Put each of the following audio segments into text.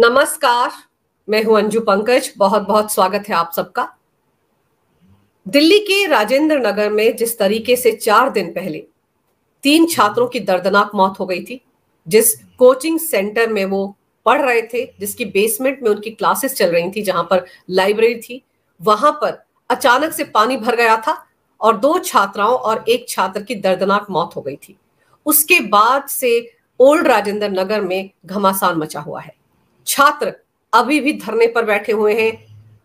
नमस्कार मैं हूं अंजू पंकज बहुत बहुत स्वागत है आप सबका दिल्ली के राजेंद्र नगर में जिस तरीके से चार दिन पहले तीन छात्रों की दर्दनाक मौत हो गई थी जिस कोचिंग सेंटर में वो पढ़ रहे थे जिसकी बेसमेंट में उनकी क्लासेस चल रही थी जहां पर लाइब्रेरी थी वहां पर अचानक से पानी भर गया था और दो छात्राओं और एक छात्र की दर्दनाक मौत हो गई थी उसके बाद से ओल्ड राजेंद्र नगर में घमासान मचा हुआ है छात्र अभी भी धरने पर बैठे हुए हैं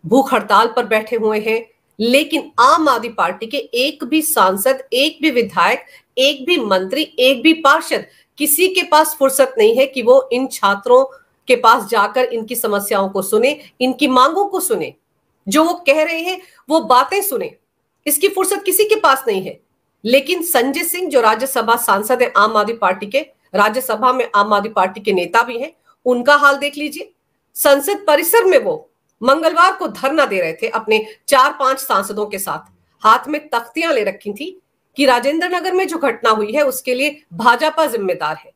भूख हड़ताल पर बैठे हुए हैं लेकिन आम आदमी पार्टी के एक भी सांसद एक भी विधायक एक भी मंत्री एक भी पार्षद किसी के पास फुर्सत नहीं है कि वो इन छात्रों के पास जाकर इनकी समस्याओं को सुने इनकी मांगों को सुने जो वो कह रहे हैं वो बातें सुने इसकी फुर्सत किसी के पास नहीं है लेकिन संजय सिंह जो राज्यसभा सांसद है आम आदमी पार्टी के राज्यसभा में आम आदमी पार्टी के नेता भी हैं उनका हाल देख लीजिए संसद परिसर में वो मंगलवार को धरना दे रहे थे अपने चार पांच सांसदों के साथ हाथ में तख्तियां ले रखी थी कि राजेंद्र नगर में जो घटना हुई है उसके लिए भाजपा जिम्मेदार है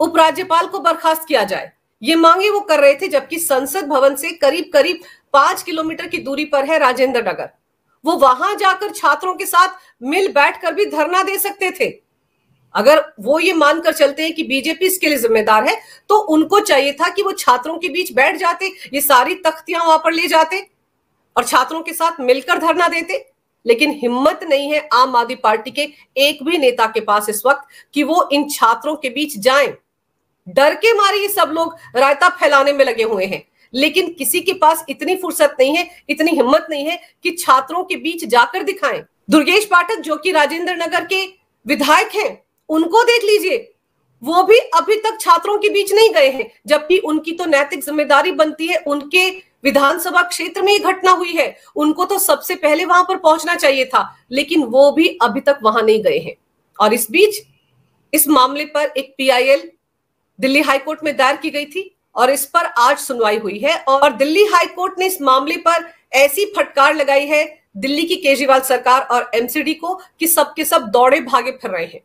उपराज्यपाल को बर्खास्त किया जाए ये मांगे वो कर रहे थे जबकि संसद भवन से करीब करीब पांच किलोमीटर की दूरी पर है राजेंद्र नगर वो वहां जाकर छात्रों के साथ मिल बैठकर भी धरना दे सकते थे अगर वो ये मानकर चलते हैं कि बीजेपी इसके लिए जिम्मेदार है तो उनको चाहिए था कि वो छात्रों के बीच बैठ जाते ये सारी तख्तियां वहां पर ले जाते और छात्रों के साथ मिलकर धरना देते लेकिन हिम्मत नहीं है आम आदमी पार्टी के एक भी नेता के पास इस वक्त कि वो इन छात्रों के बीच जाएं डर के मारे ये सब लोग रायता फैलाने में लगे हुए हैं लेकिन किसी के पास इतनी फुर्सत नहीं है इतनी हिम्मत नहीं है कि छात्रों के बीच जाकर दिखाएं दुर्गेश पाठक जो कि राजेंद्र नगर के विधायक हैं उनको देख लीजिए वो भी अभी तक छात्रों के बीच नहीं गए हैं जबकि उनकी तो नैतिक जिम्मेदारी बनती है उनके विधानसभा क्षेत्र में ही घटना हुई है उनको तो सबसे पहले वहां पर पहुंचना चाहिए था लेकिन वो भी अभी तक वहां नहीं गए हैं और इस बीच इस मामले पर एक पीआईएल दिल्ली हाईकोर्ट में दायर की गई थी और इस पर आज सुनवाई हुई है और दिल्ली हाईकोर्ट ने इस मामले पर ऐसी फटकार लगाई है दिल्ली की केजरीवाल सरकार और एमसीडी को कि सबके सब दौड़े भागे फिर रहे हैं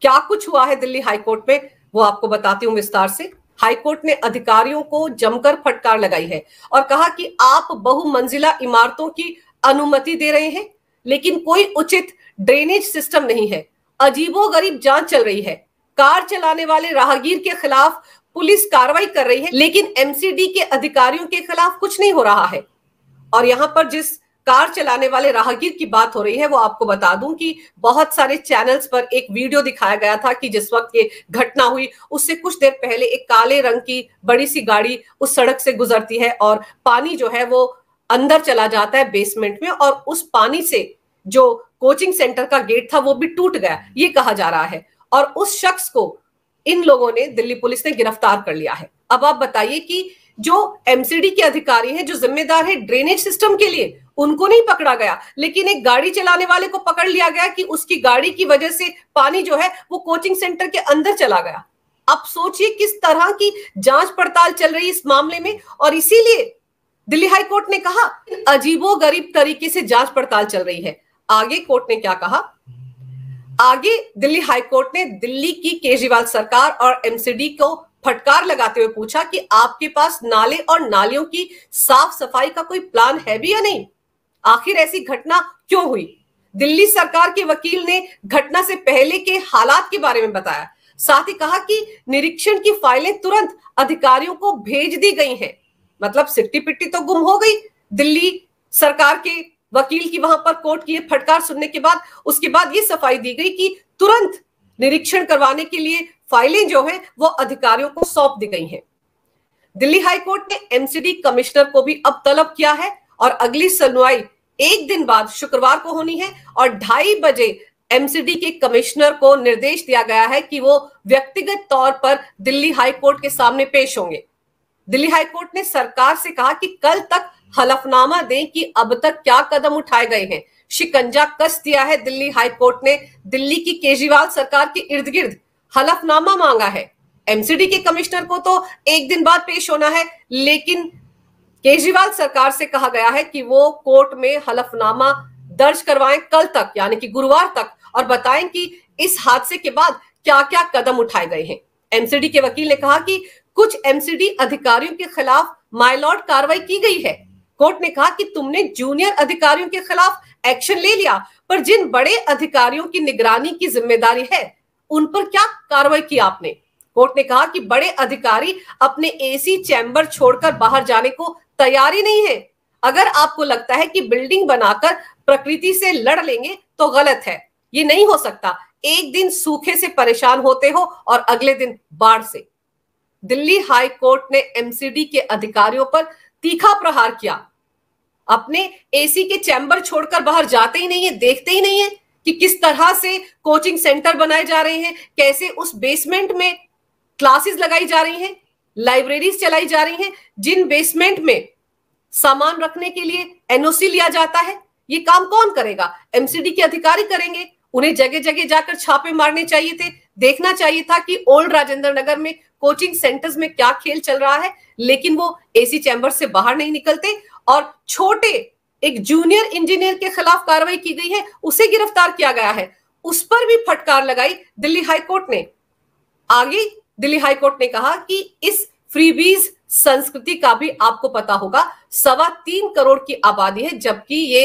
क्या कुछ हुआ है दिल्ली हाईकोर्ट में वो आपको बताती हूँ विस्तार से हाईकोर्ट ने अधिकारियों को जमकर फटकार लगाई है और कहा कि आप बहुमंजिला इमारतों की अनुमति दे रहे हैं लेकिन कोई उचित ड्रेनेज सिस्टम नहीं है अजीबो गरीब जांच चल रही है कार चलाने वाले राहगीर के खिलाफ पुलिस कार्रवाई कर रही है लेकिन एमसीडी के अधिकारियों के खिलाफ कुछ नहीं हो रहा है और यहाँ पर जिस कार चलाने वाले राहगीर की बात हो रही है वो आपको बता दूं कि बहुत सारे चैनल्स पर एक वीडियो दिखाया गया था कि जिस वक्त ये घटना हुई उससे कुछ देर पहले एक काले रंग की बड़ी सी गाड़ी उस सड़क से गुजरती है और पानी जो है वो अंदर चला जाता है बेसमेंट में और उस पानी से जो कोचिंग सेंटर का गेट था वो भी टूट गया ये कहा जा रहा है और उस शख्स को इन लोगों ने दिल्ली पुलिस ने गिरफ्तार कर लिया है अब आप बताइए कि जो एमसीडी के अधिकारी है जो जिम्मेदार है ड्रेनेज सिस्टम के लिए उनको नहीं पकड़ा गया लेकिन एक गाड़ी चलाने वाले को पकड़ लिया गया कि उसकी गाड़ी की वजह से पानी जो है वो कोचिंग सेंटर के अंदर चला गया आप सोचिए किस तरह की जांच पड़ताल चल रही इस मामले में और इसीलिए दिल्ली हाई कोर्ट ने कहा अजीबो गरीब तरीके से जांच पड़ताल चल रही है आगे कोर्ट ने क्या कहा आगे दिल्ली हाई कोर्ट ने दिल्ली की केजरीवाल सरकार और एमसीडी को फटकार लगाते हुए पूछा कि आपके पास नाले और नालियों की साफ सफाई का कोई प्लान है भी या नहीं आखिर ऐसी घटना क्यों हुई दिल्ली सरकार के वकील ने घटना से पहले के हालात के बारे में बताया साथ ही कहा कि निरीक्षण की फाइलें तुरंत अधिकारियों को भेज दी गई हैं मतलब सिट्टी पिट्टी तो गुम हो गई दिल्ली सरकार के वकील की वहां पर कोर्ट की फटकार सुनने के बाद उसके बाद ये सफाई दी गई कि तुरंत निरीक्षण करवाने के लिए फाइलें जो है वो अधिकारियों को सौंप दी गई हैं दिल्ली हाईकोर्ट ने एमसीडी कमिश्नर को भी अब तलब किया है और अगली सुनवाई एक दिन बाद शुक्रवार को होनी है और ढाई बजे एमसीडी के कमिश्नर को निर्देश दिया गया है कि वो व्यक्तिगत तौर पर दिल्ली हाई कोर्ट के सामने पेश होंगे दिल्ली हाई कोर्ट ने सरकार से कहा कि कल तक हलफनामा दें कि अब तक क्या कदम उठाए गए हैं शिकंजा कस दिया है दिल्ली हाई कोर्ट ने दिल्ली की केजरीवाल सरकार के इर्द गिर्द हलफनामा मांगा है एमसीडी के कमिश्नर को तो एक दिन बाद पेश होना है लेकिन केजरीवाल सरकार से कहा गया है कि वो कोर्ट में हलफनामा दर्ज करवाएं कल तक यानी कि गुरुवार तक और बताएं कि इस हादसे के बाद क्या क्या कदम उठाए गए हैं एमसीडी के वकील ने कहा कि कुछ एमसीडी अधिकारियों के खिलाफ माइलॉर्ड कार्रवाई की गई है कोर्ट ने कहा कि तुमने जूनियर अधिकारियों के खिलाफ एक्शन ले लिया पर जिन बड़े अधिकारियों की निगरानी की जिम्मेदारी है उन पर क्या कार्रवाई की आपने कोर्ट ने कहा कि बड़े अधिकारी अपने एसी चैम्बर छोड़कर बाहर जाने को तैयारी नहीं है अगर आपको लगता है कि बिल्डिंग बनाकर प्रकृति से लड़ लेंगे तो गलत है ये नहीं हो सकता एक दिन सूखे से परेशान होते हो और अगले दिन बाढ़ से दिल्ली हाई कोर्ट ने एमसीडी के अधिकारियों पर तीखा प्रहार किया अपने एसी के चैंबर छोड़कर बाहर जाते ही नहीं है देखते ही नहीं है कि किस तरह से कोचिंग सेंटर बनाए जा रहे हैं कैसे उस बेसमेंट में क्लासेस लगाई जा रही हैं लाइब्रेरीज चलाई जा रही हैं जिन बेसमेंट में सामान रखने के लिए एनओसी लिया जाता है ये काम कौन करेगा एमसीडी के अधिकारी करेंगे उन्हें जगह जगह जाकर छापे मारने चाहिए थे देखना चाहिए था कि ओल्ड राजेंद्र नगर में कोचिंग सेंटर्स में क्या खेल चल रहा है लेकिन वो एसी चैंबर से बाहर नहीं निकलते और छोटे एक जूनियर इंजीनियर के खिलाफ कार्रवाई की गई है उसे गिरफ्तार किया गया है उस पर भी फटकार लगाई दिल्ली हाईकोर्ट ने आगे दिल्ली हाईकोर्ट ने कहा कि इस फ्रीबीज संस्कृति का भी आपको पता होगा सवा तीन करोड़ की आबादी है जबकि ये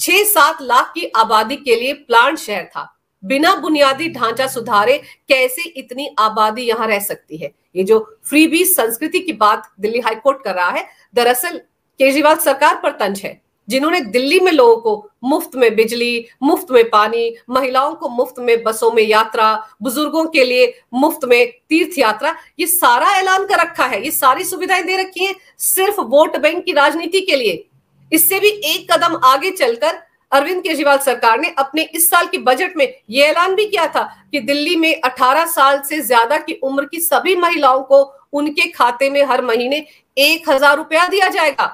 छह सात लाख की आबादी के लिए प्लान शहर था बिना बुनियादी ढांचा सुधारे कैसे इतनी आबादी यहां रह सकती है ये जो फ्रीबीज संस्कृति की बात दिल्ली हाईकोर्ट कर रहा है दरअसल केजरीवाल सरकार पर तंज है जिन्होंने दिल्ली में लोगों को मुफ्त में बिजली मुफ्त में पानी महिलाओं को मुफ्त में बसों में यात्रा बुजुर्गों के लिए मुफ्त में तीर्थ यात्रा ये सारा ऐलान कर रखा है ये सारी सुविधाएं दे रखी हैं सिर्फ वोट बैंक की राजनीति के लिए इससे भी एक कदम आगे चलकर अरविंद केजरीवाल सरकार ने अपने इस साल के बजट में यह ऐलान भी किया था कि दिल्ली में 18 साल से ज्यादा की उम्र की सभी महिलाओं को उनके खाते में हर महीने एक हजार रुपया दिया जाएगा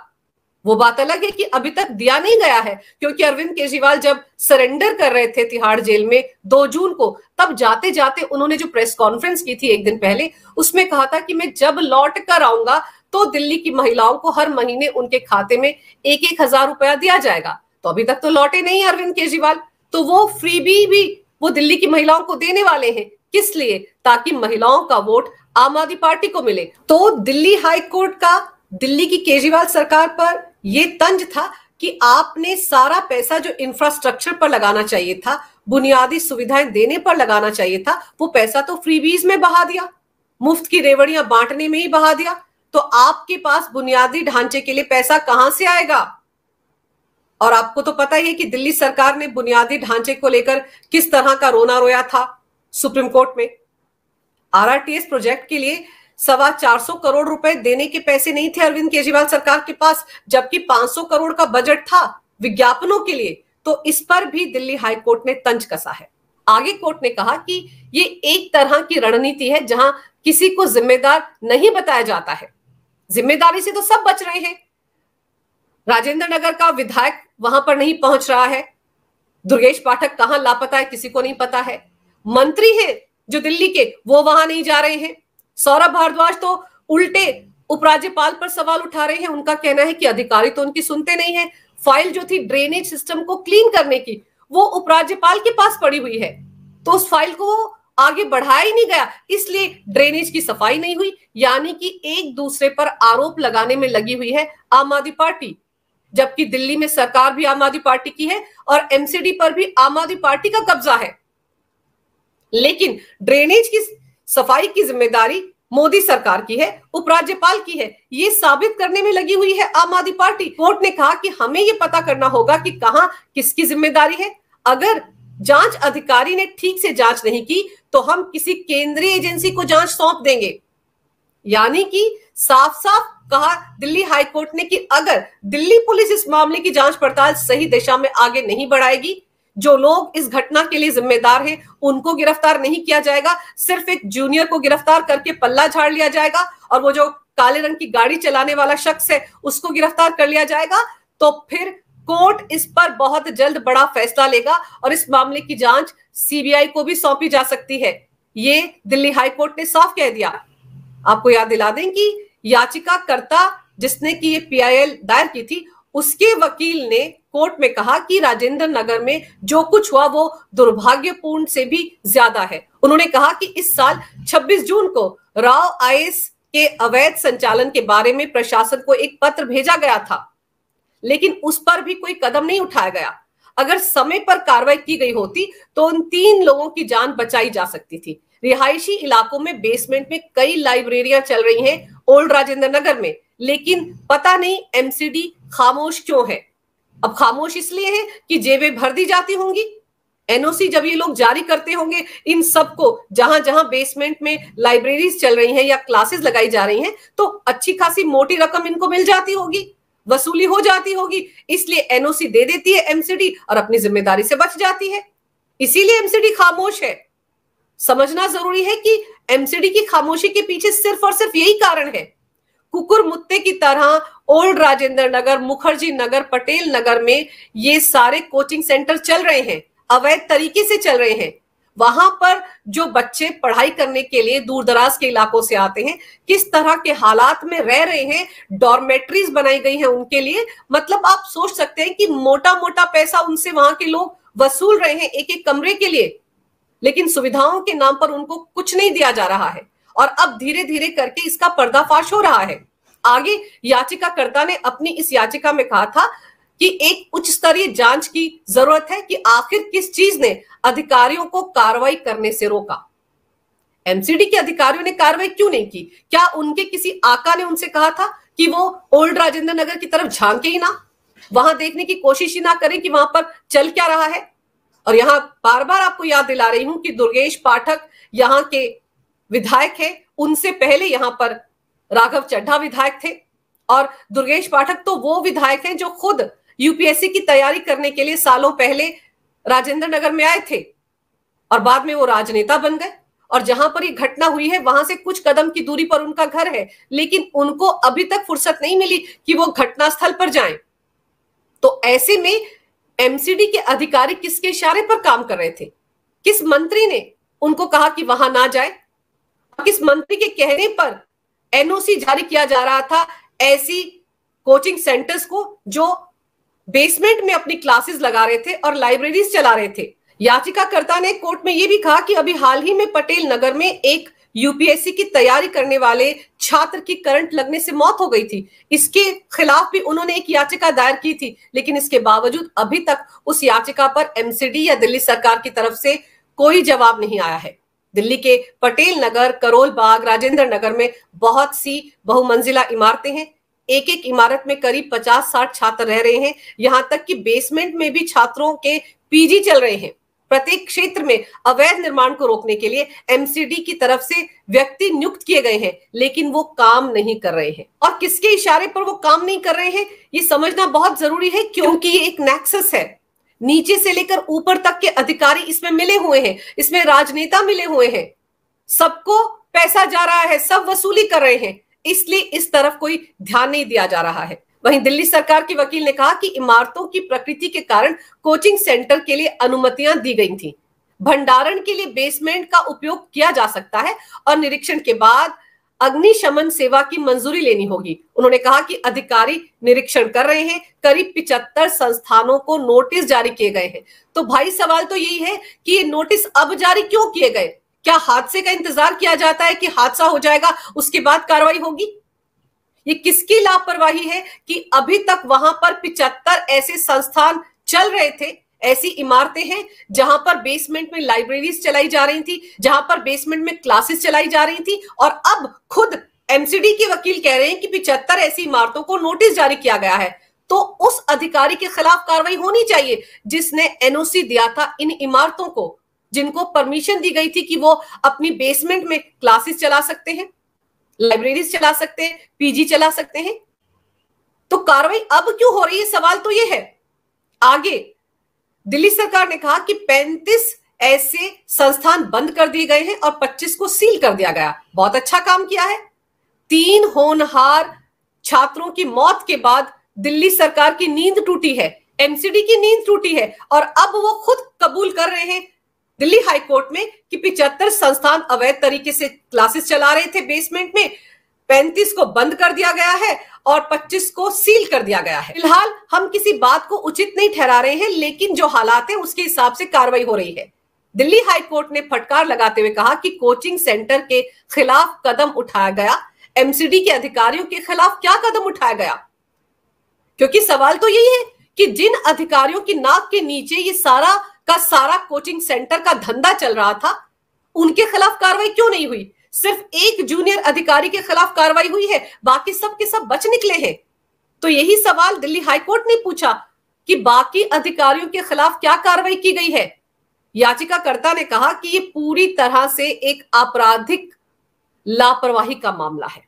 वो बात अलग है कि अभी तक दिया नहीं गया है क्योंकि अरविंद केजरीवाल जब सरेंडर कर रहे थे तिहाड़ जेल में 2 जून को तब जाते जाते उन्होंने जो प्रेस कॉन्फ्रेंस की थी एक दिन पहले उसमें कहा था कि मैं जब लौट कर आऊंगा तो दिल्ली की महिलाओं को हर महीने उनके खाते में एक एक हजार रुपया दिया जाएगा तो अभी तक तो लौटे नहीं अरविंद केजरीवाल तो वो फ्री भी वो दिल्ली की महिलाओं को देने वाले हैं किस लिए ताकि महिलाओं का वोट आम आदमी पार्टी को मिले तो दिल्ली हाईकोर्ट का दिल्ली की केजरीवाल सरकार पर ये तंज था कि आपने सारा पैसा जो इंफ्रास्ट्रक्चर पर लगाना चाहिए था बुनियादी सुविधाएं देने पर लगाना चाहिए था वो पैसा तो फ्रीबीज में बहा दिया मुफ्त की रेवड़ियां बांटने में ही बहा दिया तो आपके पास बुनियादी ढांचे के लिए पैसा कहां से आएगा और आपको तो पता ही है कि दिल्ली सरकार ने बुनियादी ढांचे को लेकर किस तरह का रोना रोया था सुप्रीम कोर्ट में आरआरटीएस प्रोजेक्ट के लिए सवा चार सौ करोड़ रुपए देने के पैसे नहीं थे अरविंद केजरीवाल सरकार के पास जबकि पांच सौ करोड़ का बजट था विज्ञापनों के लिए तो इस पर भी दिल्ली हाई कोर्ट ने तंज कसा है आगे कोर्ट ने कहा कि ये एक तरह की रणनीति है जहां किसी को जिम्मेदार नहीं बताया जाता है जिम्मेदारी से तो सब बच रहे हैं राजेंद्र नगर का विधायक वहां पर नहीं पहुंच रहा है दुर्गेश पाठक कहां लापता है किसी को नहीं पता है मंत्री है जो दिल्ली के वो वहां नहीं जा रहे हैं सौरभ भारद्वाज तो उल्टे उपराज्यपाल पर सवाल उठा रहे हैं उनका कहना है कि अधिकारी तो उनकी सुनते नहीं है फाइल जो थी ड्रेनेज सिस्टम को क्लीन करने की वो उपराज्यपाल के पास पड़ी हुई है तो उस फाइल को आगे बढ़ाया ही नहीं गया इसलिए ड्रेनेज की सफाई नहीं हुई यानी कि एक दूसरे पर आरोप लगाने में लगी हुई है आम आदमी पार्टी जबकि दिल्ली में सरकार भी आम आदमी पार्टी की है और एमसीडी पर भी आम आदमी पार्टी का कब्जा है लेकिन ड्रेनेज की सफाई की जिम्मेदारी मोदी सरकार की है उपराज्यपाल की है ये साबित करने में लगी हुई है आम आदमी पार्टी कोर्ट ने कहा कि हमें ये पता करना होगा कि कहा किसकी जिम्मेदारी है अगर जांच अधिकारी ने ठीक से जांच नहीं की तो हम किसी केंद्रीय एजेंसी को जांच सौंप देंगे यानी कि साफ साफ कहा दिल्ली हाईकोर्ट ने कि अगर दिल्ली पुलिस इस मामले की जांच पड़ताल सही दिशा में आगे नहीं बढ़ाएगी जो लोग इस घटना के लिए जिम्मेदार हैं उनको गिरफ्तार नहीं किया जाएगा सिर्फ एक जूनियर को गिरफ्तार करके पल्ला झाड़ लिया जाएगा और वो जो काले रंग की गाड़ी चलाने वाला शख्स है उसको गिरफ्तार कर लिया जाएगा तो फिर कोर्ट इस पर बहुत जल्द बड़ा फैसला लेगा और इस मामले की जांच सीबीआई को भी सौंपी जा सकती है ये दिल्ली हाई कोर्ट ने साफ कह दिया आपको याद दिला दें कि याचिकाकर्ता जिसने की ये पीआईएल दायर की थी उसके वकील ने कोर्ट में कहा कि राजेंद्र नगर में जो कुछ हुआ वो दुर्भाग्यपूर्ण से भी ज्यादा है उन्होंने कहा कि इस साल 26 जून को राव आईएस के अवैध संचालन के बारे में प्रशासन को एक पत्र भेजा गया था लेकिन उस पर भी कोई कदम नहीं उठाया गया अगर समय पर कार्रवाई की गई होती तो उन तीन लोगों की जान बचाई जा सकती थी रिहायशी इलाकों में बेसमेंट में कई लाइब्रेरियां चल रही हैं ओल्ड राजेंद्र नगर में लेकिन पता नहीं एमसीडी खामोश क्यों है अब खामोश इसलिए है कि जेबें भर दी जाती होंगी एनओसी जब ये लोग जारी करते होंगे इन सबको जहां जहां बेसमेंट में लाइब्रेरीज चल रही हैं या क्लासेस लगाई जा रही हैं तो अच्छी खासी मोटी रकम इनको मिल जाती होगी वसूली हो जाती होगी इसलिए एनओसी दे देती है एमसीडी और अपनी जिम्मेदारी से बच जाती है इसीलिए एमसीडी खामोश है समझना जरूरी है कि एमसीडी की खामोशी के पीछे सिर्फ और सिर्फ यही कारण है कुकुर मुत्ते की तरह ओल्ड राजेंद्र नगर मुखर्जी नगर पटेल नगर में ये सारे कोचिंग सेंटर चल रहे हैं अवैध तरीके से चल रहे हैं वहां पर जो बच्चे पढ़ाई करने के लिए दूर दराज के इलाकों से आते हैं किस तरह के हालात में रह रहे हैं डॉर्मेट्रीज बनाई गई हैं उनके लिए मतलब आप सोच सकते हैं कि मोटा मोटा पैसा उनसे वहां के लोग वसूल रहे हैं एक एक कमरे के लिए लेकिन सुविधाओं के नाम पर उनको कुछ नहीं दिया जा रहा है और अब धीरे धीरे करके इसका पर्दाफाश हो रहा है आगे याचिकाकर्ता ने अपनी इस याचिका में कहा था कि एक उच्च स्तरीय जांच की जरूरत है कि आखिर किस चीज ने अधिकारियों को कार्रवाई करने से रोका एमसीडी के अधिकारियों ने कार्रवाई क्यों नहीं की क्या उनके किसी आका ने उनसे कहा था कि वो ओल्ड राजेंद्र नगर की तरफ झांके ही ना वहां देखने की कोशिश ही ना करें कि वहां पर चल क्या रहा है और यहां बार बार आपको याद दिला रही हूं कि दुर्गेश पाठक यहाँ के विधायक है उनसे पहले यहां पर राघव चड्ढा विधायक थे और दुर्गेश पाठक तो वो विधायक हैं जो खुद यूपीएससी की तैयारी करने के लिए सालों पहले राजेंद्र नगर में आए थे और बाद में वो राजनेता बन गए और जहां पर ये घटना हुई है वहां से कुछ कदम की दूरी पर उनका घर है लेकिन उनको अभी तक फुर्सत नहीं मिली कि वो घटना स्थल पर जाएं तो ऐसे में एमसीडी के अधिकारी किसके इशारे पर काम कर रहे थे किस मंत्री ने उनको कहा कि वहां ना जाए किस मंत्री के कहने पर एनओसी जारी किया जा रहा था ऐसी कोचिंग सेंटर्स को जो बेसमेंट में अपनी क्लासेस लगा रहे थे और लाइब्रेरीज चला रहे थे याचिकाकर्ता ने कोर्ट में यह भी कहा कि अभी हाल ही में पटेल नगर में एक यूपीएससी की तैयारी करने वाले छात्र की करंट लगने से मौत हो गई थी इसके खिलाफ भी उन्होंने एक याचिका दायर की थी लेकिन इसके बावजूद अभी तक उस याचिका पर एमसीडी या दिल्ली सरकार की तरफ से कोई जवाब नहीं आया है दिल्ली के पटेल नगर करोल बाग राजेंद्र नगर में बहुत सी बहुमंजिला इमारतें हैं एक एक इमारत में करीब 50-60 छात्र रह रहे हैं यहाँ तक कि बेसमेंट में भी छात्रों के पीजी चल रहे हैं प्रत्येक क्षेत्र में अवैध निर्माण को रोकने के लिए एमसीडी की तरफ से व्यक्ति नियुक्त किए गए हैं लेकिन वो काम नहीं कर रहे हैं और किसके इशारे पर वो काम नहीं कर रहे हैं ये समझना बहुत जरूरी है क्योंकि ये एक नेक्सस है नीचे से लेकर ऊपर तक के अधिकारी इसमें मिले हुए हैं इसमें राजनेता मिले हुए हैं सबको पैसा जा रहा है सब वसूली कर रहे हैं इसलिए इस तरफ कोई ध्यान नहीं दिया जा रहा है वहीं दिल्ली सरकार के वकील ने कहा कि इमारतों की प्रकृति के कारण कोचिंग सेंटर के लिए अनुमतियां दी गई थी भंडारण के लिए बेसमेंट का उपयोग किया जा सकता है और निरीक्षण के बाद अग्निशमन सेवा की मंजूरी लेनी होगी उन्होंने कहा कि अधिकारी निरीक्षण कर रहे हैं करीब पिचहत्तर संस्थानों को नोटिस जारी किए गए हैं तो भाई सवाल तो यही है कि ये नोटिस अब जारी क्यों किए गए क्या हादसे का इंतजार किया जाता है कि हादसा हो जाएगा उसके बाद कार्रवाई होगी ये किसकी लापरवाही है कि अभी तक वहां पर पिचहत्तर ऐसे संस्थान चल रहे थे ऐसी इमारतें हैं जहां पर बेसमेंट में लाइब्रेरीज चलाई जा रही थी जहां पर बेसमेंट में क्लासेस चलाई जा रही थी और अब खुद एमसीडी के वकील कह रहे हैं कि पिछहत्तर ऐसी इमारतों को नोटिस जारी किया गया है तो उस अधिकारी के खिलाफ कार्रवाई होनी चाहिए जिसने एनओसी दिया था इन इमारतों को जिनको परमिशन दी गई थी कि वो अपनी बेसमेंट में क्लासेस चला सकते हैं लाइब्रेरीज चला सकते हैं पीजी चला सकते हैं तो कार्रवाई अब क्यों हो रही है सवाल तो ये है आगे दिल्ली सरकार ने कहा कि 35 ऐसे संस्थान बंद कर दिए गए हैं और 25 को सील कर दिया गया बहुत अच्छा काम किया है तीन होनहार छात्रों की मौत के बाद दिल्ली सरकार की नींद टूटी है एमसीडी की नींद टूटी है और अब वो खुद कबूल कर रहे हैं दिल्ली हाईकोर्ट में कि पिचहत्तर संस्थान अवैध तरीके से क्लासेस चला रहे थे बेसमेंट में पैंतीस को बंद कर दिया गया है और 25 को सील कर दिया गया है फिलहाल हम किसी बात को उचित नहीं ठहरा रहे हैं लेकिन जो हालात है उसके हिसाब से कार्रवाई हो रही है दिल्ली हाई कोर्ट ने फटकार लगाते हुए कहा कि कोचिंग सेंटर के खिलाफ कदम उठाया गया एमसीडी के अधिकारियों के खिलाफ क्या कदम उठाया गया क्योंकि सवाल तो यही है कि जिन अधिकारियों की नाक के नीचे ये सारा का सारा कोचिंग सेंटर का धंधा चल रहा था उनके खिलाफ कार्रवाई क्यों नहीं हुई सिर्फ एक जूनियर अधिकारी के खिलाफ कार्रवाई हुई है बाकी सब के सब बच निकले हैं तो यही सवाल दिल्ली हाईकोर्ट ने पूछा कि बाकी अधिकारियों के खिलाफ क्या कार्रवाई की गई है याचिकाकर्ता ने कहा कि ये पूरी तरह से एक आपराधिक लापरवाही का मामला है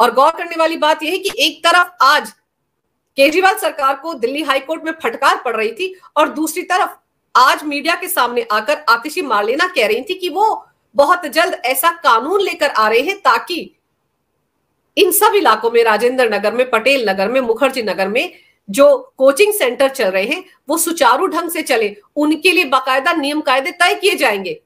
और गौर करने वाली बात यह है कि एक तरफ आज केजरीवाल सरकार को दिल्ली हाईकोर्ट में फटकार पड़ रही थी और दूसरी तरफ आज मीडिया के सामने आकर आतिशी लेना कह रही थी कि वो बहुत जल्द ऐसा कानून लेकर आ रहे हैं ताकि इन सब इलाकों में राजेंद्र नगर में पटेल नगर में मुखर्जी नगर में जो कोचिंग सेंटर चल रहे हैं वो सुचारू ढंग से चले उनके लिए बाकायदा नियम कायदे तय किए जाएंगे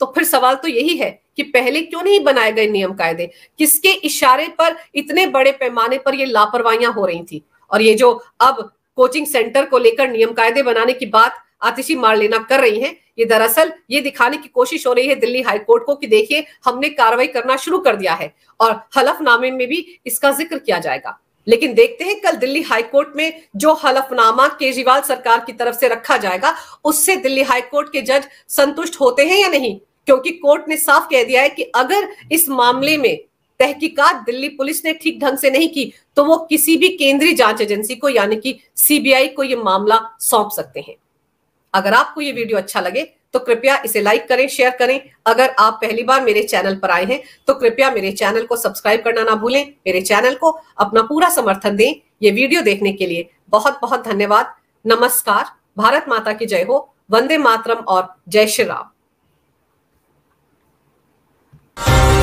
तो फिर सवाल तो यही है कि पहले क्यों नहीं बनाए गए नियम कायदे किसके इशारे पर इतने बड़े पैमाने पर ये लापरवाहियां हो रही थी और ये जो अब कोचिंग सेंटर को लेकर नियम कायदे बनाने की बात आतिशी मार लेना कर रही हैं ये दरअसल ये दिखाने की कोशिश हो रही है दिल्ली हाईकोर्ट को कि देखिए हमने कार्रवाई करना शुरू कर दिया है और हलफनामे में भी इसका जिक्र किया जाएगा लेकिन देखते हैं कल दिल्ली हाईकोर्ट में जो हलफनामा केजरीवाल सरकार की तरफ से रखा जाएगा उससे दिल्ली हाईकोर्ट के जज संतुष्ट होते हैं या नहीं क्योंकि कोर्ट ने साफ कह दिया है कि अगर इस मामले में तहकीकात दिल्ली पुलिस ने ठीक ढंग से नहीं की तो वो किसी भी केंद्रीय जांच एजेंसी को यानी कि सीबीआई को ये मामला सौंप सकते हैं अगर आपको ये वीडियो अच्छा लगे तो कृपया इसे लाइक करें शेयर करें अगर आप पहली बार मेरे चैनल पर आए हैं तो कृपया मेरे चैनल को सब्सक्राइब करना ना भूलें मेरे चैनल को अपना पूरा समर्थन दें ये वीडियो देखने के लिए बहुत बहुत धन्यवाद नमस्कार भारत माता की जय हो वंदे मातरम और जय श्री राम